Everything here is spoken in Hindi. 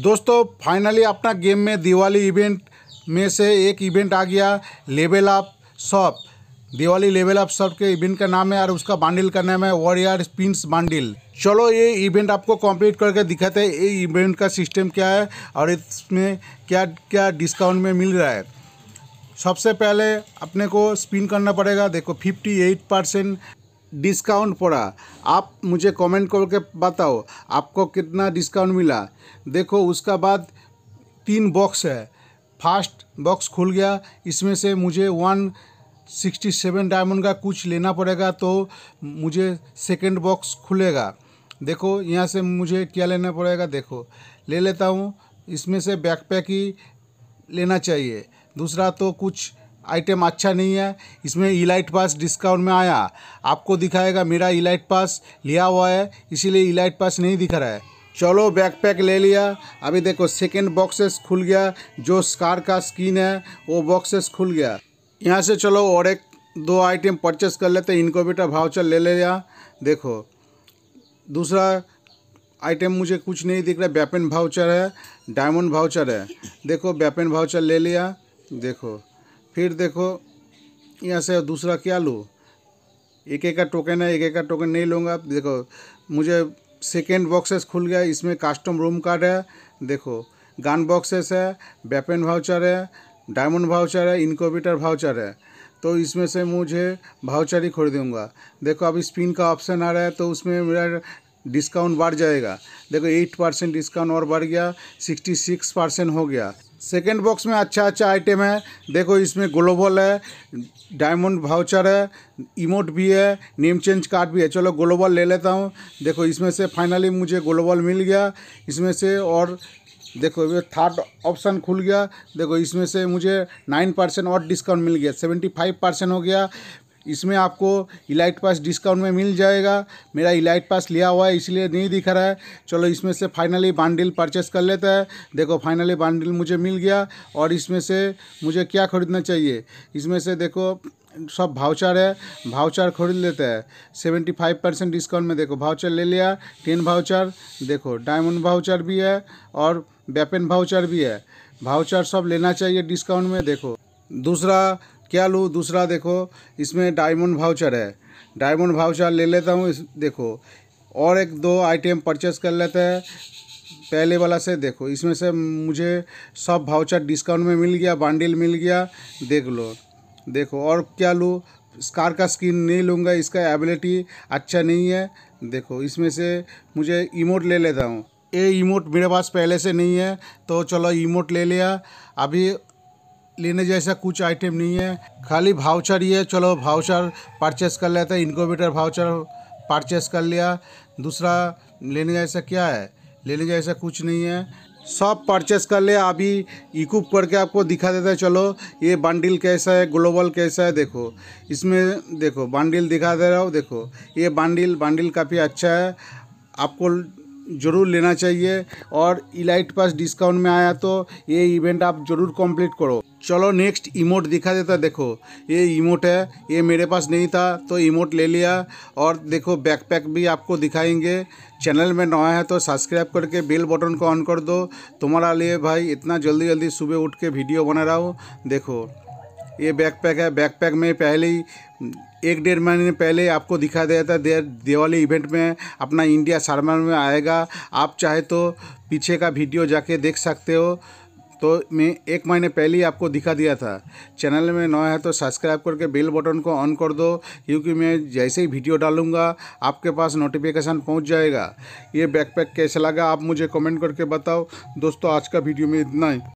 दोस्तों फाइनली अपना गेम में दिवाली इवेंट में से एक इवेंट आ गया level up shop Diwali level up shop के इवेंट का नाम है और उसका बांडिल का नाम है वॉरियर स्पिन्स बांडिल चलो ये इवेंट आपको कंप्लीट करके दिखाते हैं ये इवेंट का सिस्टम क्या है और इसमें क्या क्या डिस्काउंट में मिल रहा है सबसे पहले अपने को स्पिन करना पड़ेगा देखो 58 परसेंट डिस्काउंट पड़ा आप मुझे कमेंट करके बताओ आपको कितना डिस्काउंट मिला देखो उसका बाद तीन बॉक्स है फर्स्ट बॉक्स खुल गया इसमें से मुझे वन सिक्सटी सेवन डायमंड का कुछ लेना पड़ेगा तो मुझे सेकंड बॉक्स खुलेगा देखो यहाँ से मुझे क्या लेना पड़ेगा देखो ले लेता हूँ इसमें से बैकपैक ही लेना चाहिए दूसरा तो कुछ आइटम अच्छा नहीं है इसमें इलाइट पास डिस्काउंट में आया आपको दिखाएगा मेरा इलाइट पास लिया हुआ है इसीलिए इलाइट पास नहीं दिख रहा है चलो बैकपैक ले लिया अभी देखो सेकेंड बॉक्सेस खुल गया जो स्कार का स्किन है वो बॉक्सेस खुल गया यहाँ से चलो और एक दो आइटम परचेस कर लेते इनको बेटा भावचल ले लिया देखो दूसरा आइटम मुझे कुछ नहीं दिख रहा वेपन भाउचर है डायमंड भाउचर है देखो वेपन भाउचर ले लिया देखो फिर देखो यहाँ से दूसरा क्या लूँ एक एक का टोकन है एक एक का टोकन नहीं लूँगा देखो मुझे सेकेंड बॉक्सेस खुल गया इसमें कास्टम रूम कार्ड है देखो गन बॉक्सेस है वेपन भाउचर है डायमंड भाउचर है इनकोबीटर भाउचर है तो इसमें से मुझे भाउचर ही खरीदूँगा देखो अभी स्पिन का ऑप्शन आ रहा है तो उसमें मेरा डिस्काउंट बढ़ जाएगा देखो एट परसेंट डिस्काउंट और बढ़ गया सिक्सटी सिक्स परसेंट हो गया सेकेंड बॉक्स में अच्छा अच्छा आइटम है देखो इसमें ग्लोबल है डायमंड भाउचर है इमोट भी है नेम चेंज कार्ड भी है चलो ग्लोबल ले लेता हूँ देखो इसमें से फाइनली मुझे ग्लोबल मिल गया इसमें से और देखो ये थर्ड ऑप्शन खुल गया देखो इसमें से मुझे नाइन परसेंट और डिस्काउंट मिल गया सेवेंटी फाइव परसेंट हो गया इसमें आपको इलाइट पास डिस्काउंट में मिल जाएगा मेरा इलाइट पास लिया हुआ है इसलिए नहीं दिख रहा है चलो इसमें से फाइनली बांडिल परचेस कर लेते हैं देखो फाइनली बांडिल मुझे मिल गया और इसमें से मुझे क्या ख़रीदना चाहिए इसमें से देखो सब भाउचर है भाउचर खरीद लेते हैं सेवेंटी फाइव परसेंट डिस्काउंट में देखो भाउचर ले लिया टेन भाउचर देखो डायमंड भाउचर भी है और वेपन भाउचर भी है भाउचर सब लेना चाहिए डिस्काउंट में देखो दूसरा क्या लूँ दूसरा देखो इसमें डायमंड भाउचर है डायमंड भाउचर ले लेता हूँ इस देखो और एक दो आइटम परचेस कर लेते हैं पहले वाला से देखो इसमें से मुझे सब भाउचर डिस्काउंट में मिल गया बंडल मिल गया देख लो देखो और क्या लूँ स्कार का स्किन नहीं लूँगा इसका एबिलिटी अच्छा नहीं है देखो इसमें से मुझे इमोट ले लेता हूँ ये इमोट मेरे पास पहले से नहीं है तो चलो इमोट ले लिया अभी लेने जैसा कुछ आइटम नहीं है खाली भाउचर ही है चलो भाउचर परचेस कर लेते हैं इनकोवेटर भाउचर परचेस कर लिया दूसरा लेने जैसा क्या है लेने जैसा कुछ नहीं है सब परचेस कर ले अभी इक्विप करके आपको दिखा देता है चलो ये बंडल कैसा है ग्लोबल कैसा है देखो इसमें देखो बंडल दिखा दे रहा हूँ देखो ये बंडल बंडल काफ़ी अच्छा है आपको ज़रूर लेना चाहिए और इलाइट पास डिस्काउंट में आया तो ये इवेंट आप ज़रूर कंप्लीट करो चलो नेक्स्ट इमोट दिखा देता देखो ये इमोट है ये मेरे पास नहीं था तो इमोट ले लिया और देखो बैकपैक भी आपको दिखाएंगे चैनल में नया है तो सब्सक्राइब करके बेल बटन को ऑन कर दो तुम्हारा लिए भाई इतना जल्दी जल्दी सुबह उठ के वीडियो बना रहा हो देखो ये बैकपैक है बैकपैक में पहले ही एक डेढ़ महीने पहले आपको दिखा दिया था देर दिवाली इवेंट में अपना इंडिया सरमन में आएगा आप चाहे तो पीछे का वीडियो जाके देख सकते हो तो मैं एक महीने पहले ही आपको दिखा दिया था चैनल में नया है तो सब्सक्राइब करके बेल बटन को ऑन कर दो क्योंकि मैं जैसे ही वीडियो डालूंगा आपके पास नोटिफिकेशन पहुंच जाएगा ये बैकपैक कैसा लगा आप मुझे कमेंट करके बताओ दोस्तों आज का वीडियो में इतना ही